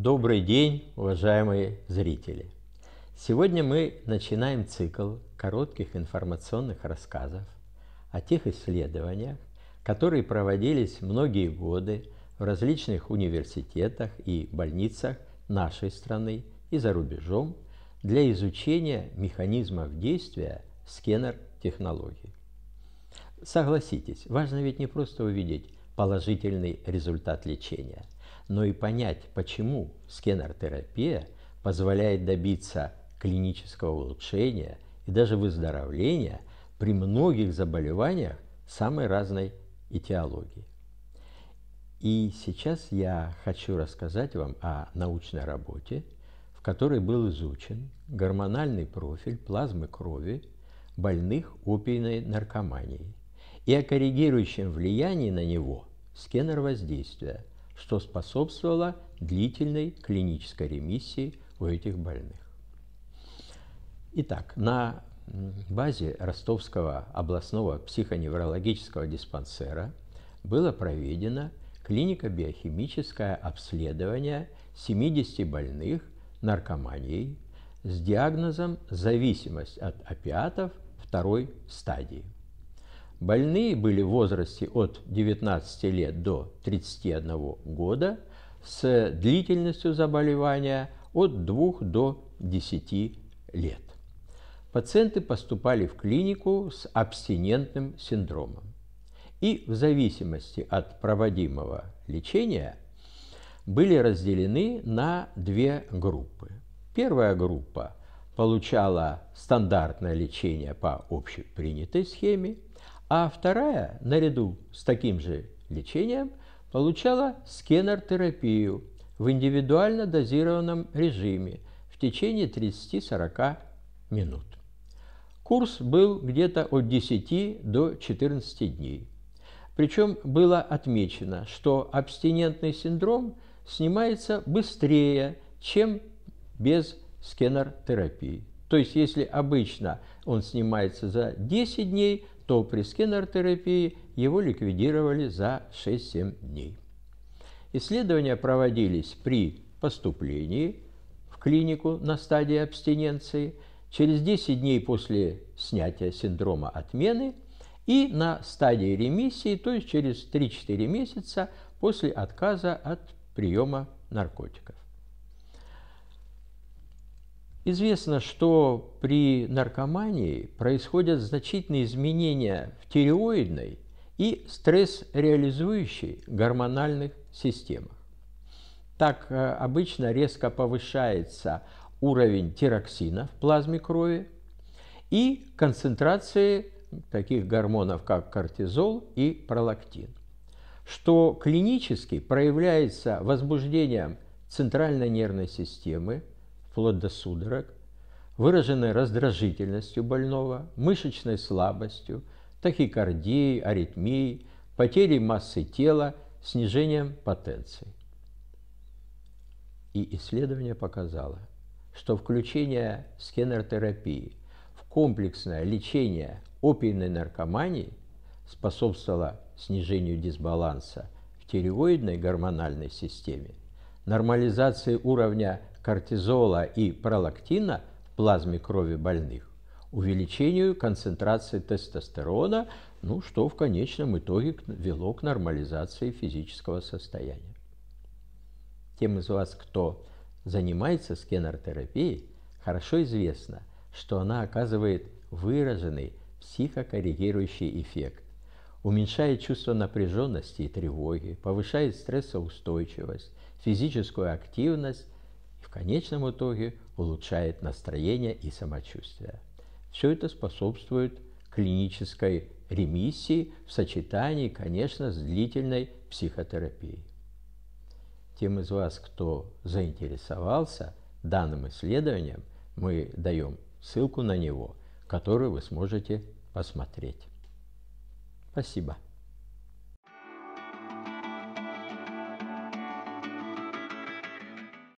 Добрый день, уважаемые зрители! Сегодня мы начинаем цикл коротких информационных рассказов о тех исследованиях, которые проводились многие годы в различных университетах и больницах нашей страны и за рубежом для изучения механизмов действия скенер-технологий. Согласитесь, важно ведь не просто увидеть положительный результат лечения – но и понять, почему скенертерапия позволяет добиться клинического улучшения и даже выздоровления при многих заболеваниях самой разной этиологии. И сейчас я хочу рассказать вам о научной работе, в которой был изучен гормональный профиль плазмы крови больных опийной наркоманией и о коррегирующем влиянии на него скенер воздействия – что способствовало длительной клинической ремиссии у этих больных. Итак, на базе Ростовского областного психоневрологического диспансера было проведено клинико-биохимическое обследование 70 больных наркоманией с диагнозом «зависимость от опиатов второй стадии». Больные были в возрасте от 19 лет до 31 года с длительностью заболевания от 2 до 10 лет. Пациенты поступали в клинику с абстинентным синдромом. И в зависимости от проводимого лечения были разделены на две группы. Первая группа получала стандартное лечение по общепринятой схеме, а вторая, наряду с таким же лечением, получала терапию в индивидуально дозированном режиме в течение 30-40 минут. Курс был где-то от 10 до 14 дней. Причем было отмечено, что абстинентный синдром снимается быстрее, чем без терапии. То есть, если обычно он снимается за 10 дней, то при скиннер-терапии его ликвидировали за 6-7 дней. Исследования проводились при поступлении в клинику на стадии абстиненции, через 10 дней после снятия синдрома отмены и на стадии ремиссии, то есть через 3-4 месяца после отказа от приема наркотиков. Известно, что при наркомании происходят значительные изменения в тиреоидной и стресс-реализующей гормональных системах. Так э, обычно резко повышается уровень тироксина в плазме крови и концентрации таких гормонов, как кортизол и пролактин, что клинически проявляется возбуждением центральной нервной системы, вплоть до судорог, выраженной раздражительностью больного, мышечной слабостью, тахикардией, аритмией, потерей массы тела, снижением потенции. И исследование показало, что включение скенертерапии в комплексное лечение опийной наркомании способствовало снижению дисбаланса в тиреоидной гормональной системе, нормализации уровня кортизола и пролактина в плазме крови больных, увеличению концентрации тестостерона, ну, что в конечном итоге вело к нормализации физического состояния. Тем из вас, кто занимается скенертерапией, хорошо известно, что она оказывает выраженный психокоррегирующий эффект, уменьшает чувство напряженности и тревоги, повышает стрессоустойчивость, физическую активность и в конечном итоге улучшает настроение и самочувствие. Все это способствует клинической ремиссии в сочетании, конечно, с длительной психотерапией. Тем из вас, кто заинтересовался данным исследованием, мы даем ссылку на него, которую вы сможете посмотреть. Спасибо.